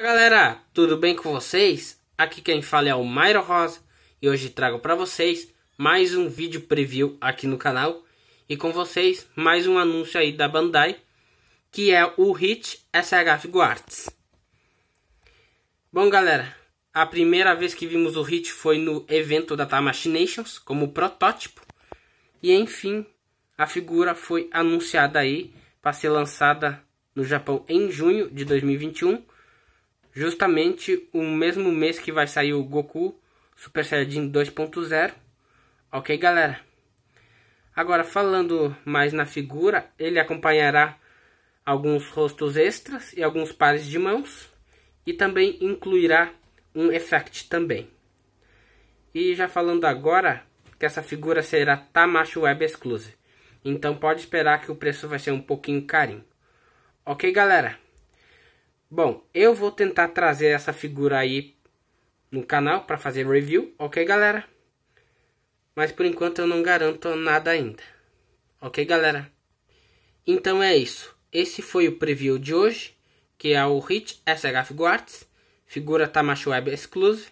Galera, tudo bem com vocês? Aqui quem fala é o Mairo Rosa e hoje trago para vocês mais um vídeo preview aqui no canal e com vocês mais um anúncio aí da Bandai que é o Hit SH Guards. Bom galera, a primeira vez que vimos o Hit foi no evento da Tamashi Nations como protótipo e enfim a figura foi anunciada aí para ser lançada no Japão em junho de 2021 justamente o mesmo mês que vai sair o Goku Super Saiyajin 2.0. Ok, galera? Agora, falando mais na figura, ele acompanhará alguns rostos extras e alguns pares de mãos. E também incluirá um effect também. E já falando agora que essa figura será Tamashu Web Exclusive. Então pode esperar que o preço vai ser um pouquinho carinho. Ok, galera? Bom, eu vou tentar trazer essa figura aí no canal para fazer review, ok galera? Mas por enquanto eu não garanto nada ainda, ok galera? Então é isso, esse foi o preview de hoje, que é o Hit SH Figuarts, figura Tamashu Web Exclusive.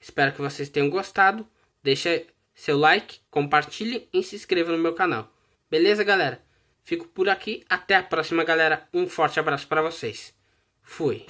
Espero que vocês tenham gostado, deixe seu like, compartilhe e se inscreva no meu canal. Beleza galera? Fico por aqui, até a próxima galera, um forte abraço para vocês. Fui.